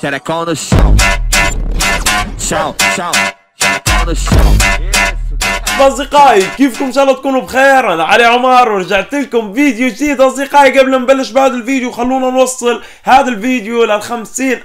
xerecão no chão. Chão, chão. اصدقائي كيفكم ان شاء الله تكونوا بخير انا علي عمر ورجعت لكم فيديو جديد اصدقائي قبل ما نبلش بهذا الفيديو خلونا نوصل هذا الفيديو لل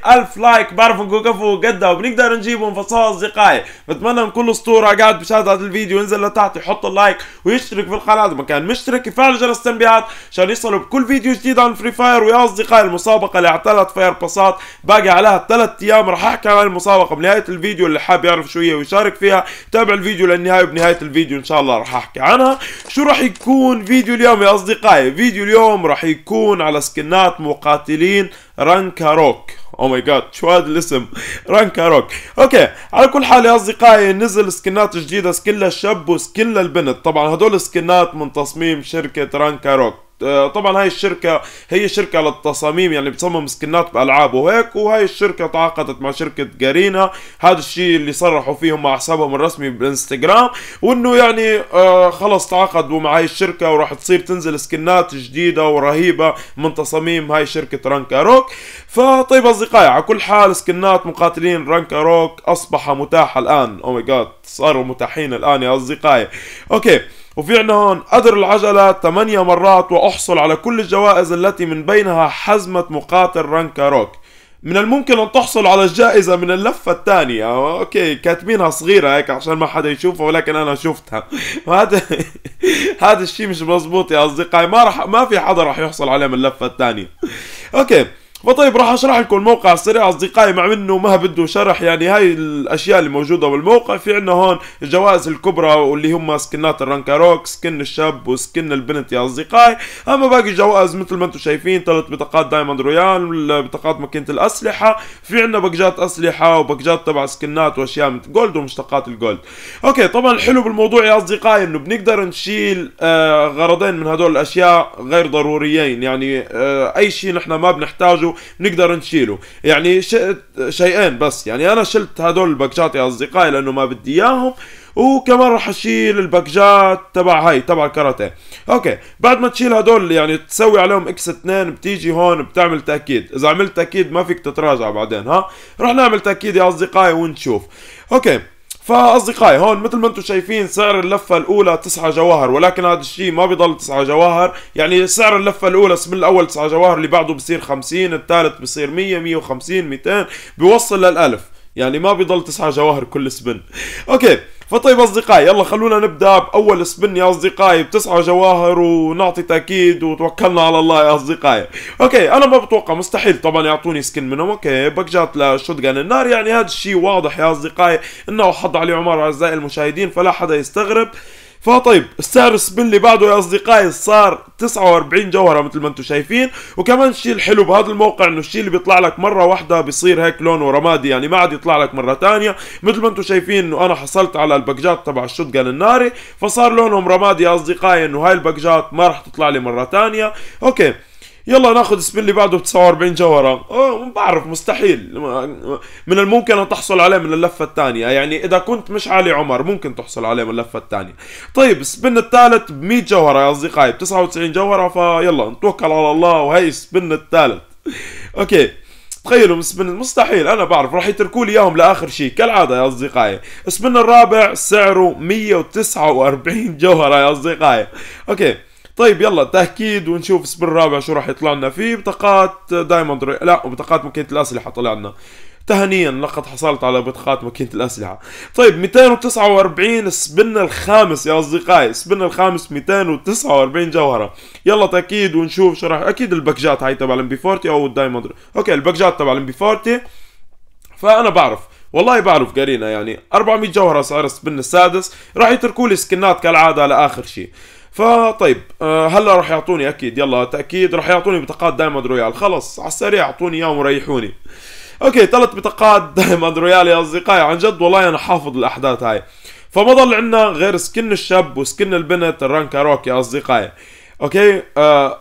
الف لايك بعرف انكم كفو قدها وبنقدر نجيبهم فصار اصدقائي بتمنى من كل اسطوره قاعد بشاهد هذا الفيديو ينزل لتحت يحط اللايك ويشترك في القناه اذا ما كان مشترك يفعل جرس التنبيهات عشان يصلوا بكل فيديو جديد عن فري فاير ويا اصدقائي المسابقه اللي اعتلت فاير باصات باقي عليها ثلاث ايام راح احكي عن المسابقه بنهايه الفيديو اللي حاب يعرف شو هي ويشارك فيها فيها تابع الفيديو للنهايه وبنهايه الفيديو ان شاء الله راح احكي عنها شو راح يكون فيديو اليوم يا اصدقائي فيديو اليوم راح يكون على سكنات مقاتلين روك او ماي جاد شو هذا الاسم رانكا روك اوكي على كل حال يا اصدقائي نزل سكنات جديده سكن للشاب وسكن للبنت طبعا هدول سكنات من تصميم شركه رانكا روك آه، طبعا هاي الشركة هي شركة للتصاميم يعني بتصمم سكنات بألعاب وهيك وهاي الشركة تعاقدت مع شركة جارينا هذا الشيء اللي صرحوا فيهم مع حسابهم الرسمي بالانستغرام وانه يعني آه، خلص تعاقدوا مع هاي الشركة وراح تصير تنزل سكنات جديدة ورهيبة من تصاميم هاي شركة رانكا روك فطيب أصدقائي على كل حال سكنات مقاتلين رانكا روك أصبح متاحة الآن أو ماي جاد صاروا متاحين الآن يا أصدقائي أوكي وفي عنا هون أدر العجلة 8 مرات وأحصل على كل الجوائز التي من بينها حزمة مقاتل رانكا روك من الممكن أن تحصل على الجائزة من اللفة الثانية أوكي كاتبينها صغيرة هيك عشان ما حدا يشوفها ولكن أنا شفتها وهذا هذا الشيء مش مزبوط يا أصدقائي ما رح ما في حدا رح يحصل عليه من اللفة الثانية أوكي فطيب راح اشرح لكم الموقع السريع اصدقائي مع انه ما بده شرح يعني هاي الاشياء اللي موجوده بالموقع في عندنا هون الجوائز الكبرى واللي هم سكنات الرنكاروك سكن الشاب وسكن البنت يا اصدقائي اما باقي الجوائز مثل ما انتم شايفين ثلاث بطاقات دايموند رويال بطاقات ماكينه الاسلحه في عندنا باكجات اسلحه وباكجات تبع سكنات واشياء جولد ومشتقات الجولد اوكي طبعا الحلو بالموضوع يا اصدقائي انه بنقدر نشيل آه غرضين من هدول الاشياء غير ضروريين يعني آه اي شيء نحن ما بنحتاجه نشيله بنقدر نشيله يعني شيئين بس يعني انا شلت هدول الباكجات يا اصدقائي لانه ما بدي اياهم وكمان راح اشيل الباكجات تبع هاي تبع الكاراتيه اوكي بعد ما تشيل هدول يعني تسوي عليهم اكس 2 بتيجي هون بتعمل تاكيد اذا عملت تاكيد ما فيك تتراجع بعدين ها رح نعمل تاكيد يا اصدقائي ونشوف اوكي فاصدقائي هون مثل ما انتم شايفين سعر اللفه الاولى 9 جواهر ولكن هذا الشيء ما بيضل 9 جواهر يعني سعر اللفه الاولى من الاول 9 جواهر اللي بعده بصير 50 الثالث بصير 100 150 200 بيوصل للالف يعني ما بيضل تسعة جواهر كل سبن اوكي فطيب اصدقائي يلا خلونا نبدا باول سبن يا اصدقائي بتسعة جواهر ونعطي تاكيد وتوكلنا على الله يا اصدقائي اوكي انا ما بتوقع مستحيل طبعا يعطوني سكن منهم اوكي بكجات لشوت النار يعني هذا الشيء واضح يا اصدقائي انه حض عليه عمر اعزائي المشاهدين فلا حدا يستغرب فطيب السعر السبين اللي بعده يا اصدقائي صار 49 جوهره مثل ما انتم شايفين وكمان الشيء الحلو بهذا الموقع انه الشيء اللي بيطلع لك مره واحده بيصير هيك لونه رمادي يعني ما عاد يطلع لك مره ثانيه مثل ما انتم شايفين انه انا حصلت على الباكجات تبع الشوتجن الناري فصار لونهم رمادي يا اصدقائي انه هاي الباكجات ما راح تطلع لي مره ثانيه اوكي يلا ناخذ السبين اللي بعده ب 49 جوهرة اه بعرف مستحيل من الممكن ان تحصل عليه من اللفة الثانية يعني إذا كنت مش علي عمر ممكن تحصل عليه من اللفة الثانية طيب السبين الثالث ب 100 جوهرة يا أصدقائي ب 99 جوهرة فيلا نتوكل على الله وهي السبين الثالث أوكي تخيلوا سبن مستحيل انا بعرف راح يتركوا لي اياهم لاخر شيء كالعاده يا اصدقائي سبن الرابع سعره 149 جوهره يا اصدقائي اوكي طيب يلا تأكيد ونشوف سبر رابع شو راح يطلع لنا فيه بطاقات دايموند ري... لا وبطاقات ماكينة الأسلحة طلع لنا تهنيا لقد حصلت على بطاقات ماكينة الأسلحة طيب 249 سبن الخامس يا أصدقائي سبن الخامس 249 جوهرة يلا تأكيد ونشوف شو راح أكيد الباكجات هاي تبع الام بي 40 أو الدايموند ري... أوكي الباكجات تبع الام بي 40 فأنا بعرف والله بعرف قارينا يعني 400 جوهرة سعر السبن السادس راح يتركوا لي سكنات كالعادة لآخر شيء فطيب آه، هلا راح يعطوني اكيد يلا تاكيد راح يعطوني بطاقات دايما رويال خلص على السريع اعطوني اياهم وريحوني اوكي ثلاث بطاقات دايما رويال يا اصدقائي عن جد والله انا حافظ الاحداث هاي فما ضل عندنا غير سكن الشاب وسكن البنت الرانكا روك يا اصدقائي اوكي آه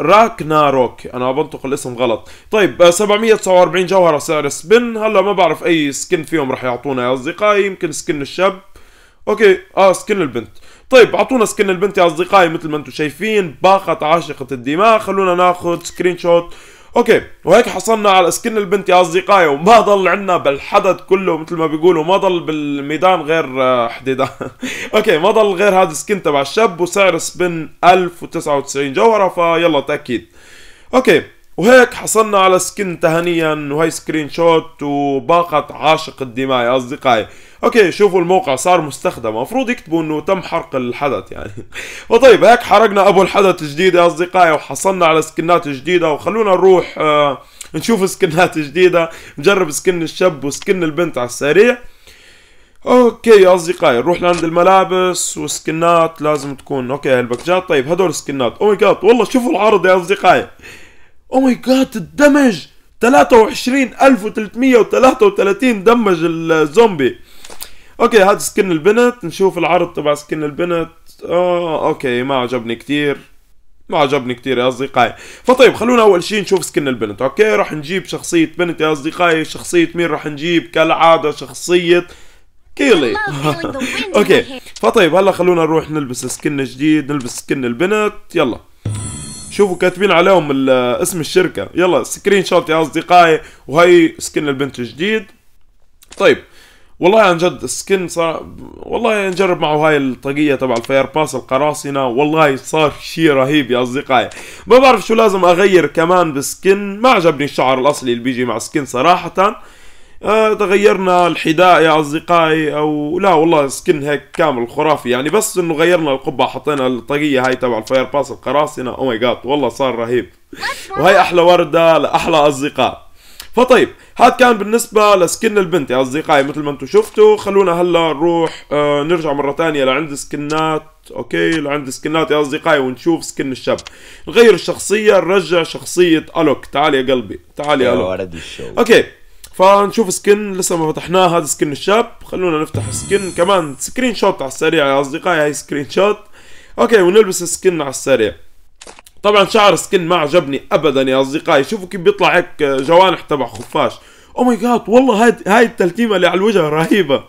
راكنا روك انا بنطق الاسم غلط طيب 749 آه، جوهره سعر سبن هلا ما بعرف اي سكن فيهم رح يعطونا يا اصدقائي يمكن سكن الشاب اوكي اه سكن البنت طيب اعطونا سكن البنت يا اصدقائي مثل ما انتم شايفين باقة عاشقة الدماء خلونا ناخذ سكرين شوت اوكي وهيك حصلنا على سكن البنت يا اصدقائي وما ضل عندنا بالحدد كله مثل ما بيقولوا ما ضل بالميدان غير آه، حديدة اوكي ما ضل غير هذا السكن تبع الشاب وسعر سبن 1099 جوهرة فيلا تاكيد اوكي وهيك حصلنا على سكن تهنيا وهي سكرين شوت وباقة عاشق الدماء يا أصدقائي اوكي شوفوا الموقع صار مستخدم المفروض يكتبوا انه تم حرق الحدث يعني وطيب هيك حرقنا ابو الحدث الجديد يا اصدقائي وحصلنا على سكنات جديده وخلونا نروح آه نشوف سكنات جديده نجرب سكن الشاب وسكن البنت على السريع اوكي يا اصدقائي نروح لعند الملابس وسكنات لازم تكون اوكي البكجات طيب هدول سكنات اوه ماي جاد والله شوفوا العرض يا اصدقائي او ماي جاد الدمج 23333 دمج الزومبي اوكي هذا سكن البنت نشوف العرض تبع سكن البنت اه اوكي ما عجبني كتير ما عجبني كتير يا اصدقائي فطيب خلونا اول شيء نشوف سكن البنت اوكي راح نجيب شخصية بنت يا اصدقائي شخصية مين راح نجيب كالعادة شخصية كيلي اوكي فطيب هلا خلونا نروح نلبس سكن جديد نلبس سكن البنت يلا شوفوا كاتبين عليهم اسم الشركه يلا سكرين شوت يا اصدقائي وهي سكن البنت الجديد طيب والله عن جد سكن صار والله نجرب معه هاي الطاقية تبع الفاير باس القراصنة والله صار شي رهيب يا اصدقائي ما بعرف شو لازم اغير كمان بسكن ما عجبني الشعر الاصلي اللي بيجي مع سكن صراحة آه تغيرنا الحذاء يا اصدقائي او لا والله سكن هيك كامل خرافي يعني بس انه غيرنا القبعه حطينا الطاقيه هاي تبع الفاير باس القراصنه او ماي جاد والله صار رهيب وهي احلى ورده لاحلى اصدقاء فطيب هاد كان بالنسبة لسكن البنت يا أصدقائي مثل ما انتم شفتوا خلونا هلا نروح آه نرجع مرة ثانية لعند سكنات اوكي لعند سكنات يا أصدقائي ونشوف سكن الشاب نغير الشخصية نرجع شخصية ألوك تعال يا قلبي تعال يا ألوك اوكي فنشوف سكن لسه ما فتحناه هذا سكن الشاب خلونا نفتح سكن كمان سكرين شوت على السريع يا اصدقائي هاي سكرين شوت اوكي ونلبس السكن على السريع طبعا شعر سكن ما عجبني ابدا يا اصدقائي شوفوا كيف بيطلع هيك آه، جوانح تبع خفاش او ماي جاد والله هاي هاي التلتيمه اللي على الوجه رهيبه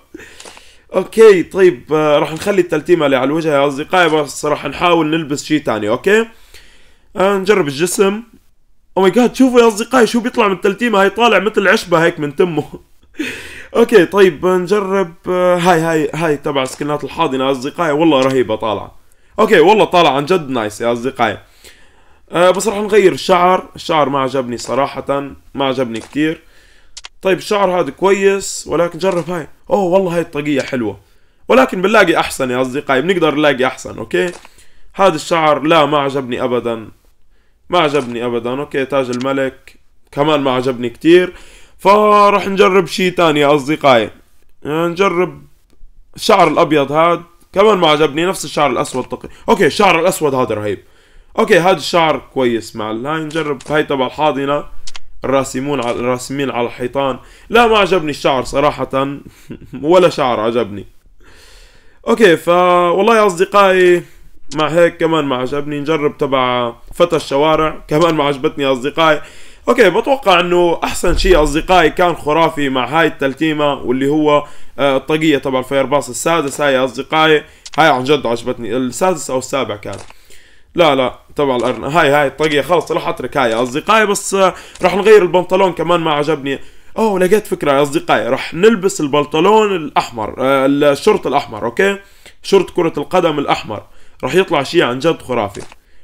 اوكي طيب آه، راح نخلي التلتيمه اللي على الوجه يا اصدقائي بس راح نحاول نلبس شيء ثاني اوكي آه، نجرب الجسم او ماي جاد شوفوا يا اصدقائي شو بيطلع من التلتيمه هاي طالع مثل عشبه هيك من تمه اوكي طيب نجرب هاي هاي هاي تبع سكنات الحاضنه اصدقائي والله رهيبه طالعه اوكي والله طالعه عن جد نايس يا اصدقائي أه بس رح نغير الشعر الشعر ما عجبني صراحه ما عجبني كثير طيب الشعر هذا كويس ولكن جرب هاي اوه والله هاي الطاقيه حلوه ولكن بنلاقي احسن يا اصدقائي بنقدر نلاقي احسن اوكي هذا الشعر لا ما عجبني ابدا ما عجبني ابدا اوكي تاج الملك كمان ما عجبني كتير فرح نجرب شي تاني يا اصدقائي نجرب الشعر الابيض هاد كمان ما عجبني نفس الشعر الاسود تقريبا اوكي الشعر الاسود هذا رهيب اوكي هذا الشعر كويس مع هاي نجرب هاي تبع الحاضنه الراسمون على الراسمين على الحيطان لا ما عجبني الشعر صراحة ولا شعر عجبني اوكي فا والله يا اصدقائي مع هيك كمان ما عجبني نجرب تبع فتى الشوارع كمان ما عجبتني اصدقائي اوكي بتوقع انه احسن شيء اصدقائي كان خرافي مع هاي التلتيمه واللي هو آه، الطاقيه تبع الفيرباص السادس هاي اصدقائي هاي عن جد عجبتني السادس او السابع كان لا لا تبع الارنب هاي هاي الطاقيه خلص راح اترك هاي اصدقائي بس آه، راح نغير البنطلون كمان ما عجبني اوه لقيت فكره يا اصدقائي راح نلبس البنطلون الاحمر آه، الشورت الاحمر اوكي شورت كره القدم الاحمر راح يطلع شيء عن جد خرافي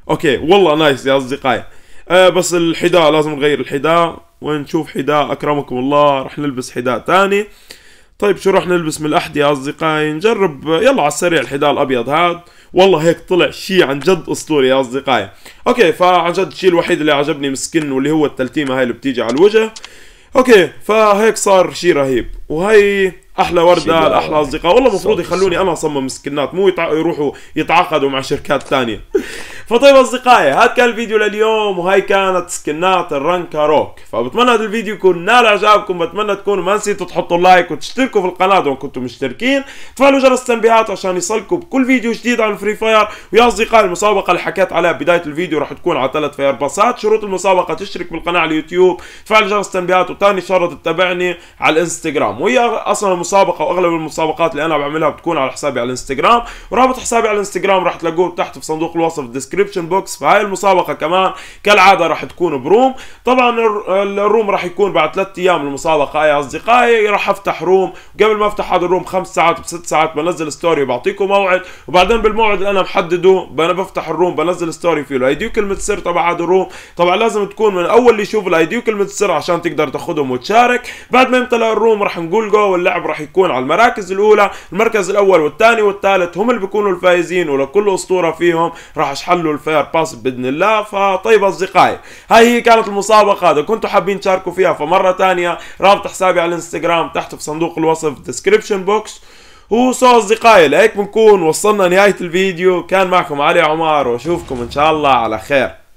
اوكي والله نايس يا اصدقائي آه بس الحذاء لازم نغير الحذاء ونشوف حذاء اكرمكم الله رح نلبس حذاء ثاني طيب شو رح نلبس من الاحد يا اصدقائي نجرب يلا على السريع الحذاء الابيض هذا والله هيك طلع شيء عن جد اسطوري يا اصدقائي اوكي فعن جد الشيء الوحيد اللي عجبني مسكن واللي هو التلتيمه هاي اللي بتيجي على الوجه اوكي فهيك صار شيء رهيب وهي احلى ورده الاحلى اصدقاء والله المفروض يخلوني انا اصمم سكنات مو يروحوا يتعاقدوا مع شركات ثانيه فطيب اصدقائي هذا كان الفيديو لليوم وهي كانت سكنات الرنكا روك فبتمنى هذا الفيديو يكون نال اعجابكم بتمنى تكونوا ما نسيتوا تحطوا لايك وتشتركوا في القناه اذا كنتم مشتركين تفعلوا جرس التنبيهات عشان يصلكوا بكل فيديو جديد عن فري فاير ويا اصدقائي المسابقه اللي حكيت عليها بدايه الفيديو راح تكون على ثلاث فاير باصات شروط المسابقه تشترك بالقناه على اليوتيوب تفعل جرس التنبيهات وثاني شرط تتابعني على الانستغرام وهي اصلا المسابقه واغلب المسابقات اللي انا بعملها بتكون على حسابي على الانستغرام ورابط حسابي على الانستغرام راح تلاقوه تحت في صندوق الوصف في الديسكريبشن بوكس فهاي المسابقه كمان كالعاده راح تكون بروم طبعا الروم راح يكون بعد ثلاث ايام المسابقه يا اصدقائي راح افتح روم قبل ما افتح هذا الروم خمس ساعات بست ساعات بنزل ستوري وبعطيكم موعد وبعدين بالموعد اللي انا محدده انا بفتح الروم بنزل ستوري فيه الاي دي وكلمه سر تبع هذا الروم طبعا لازم تكون من اول اللي يشوف الاي دي وكلمه السر عشان تقدر تاخذهم وتشارك بعد ما يمتلأ الروم راح نقول جو واللعب راح يكون على المراكز الاولى المركز الاول والثاني والثالث هم اللي بيكونوا الفائزين ولكل اسطوره فيهم راح اشحن له الفير باس باذن الله فطيب اصدقائي هاي هي كانت المسابقه اذا كنتوا حابين تشاركوا فيها فمره ثانيه رابط حسابي على الانستغرام تحت في صندوق الوصف ديسكربشن بوكس هو سو اصدقائي لهيك بنكون وصلنا نهايه الفيديو كان معكم علي عمار واشوفكم ان شاء الله على خير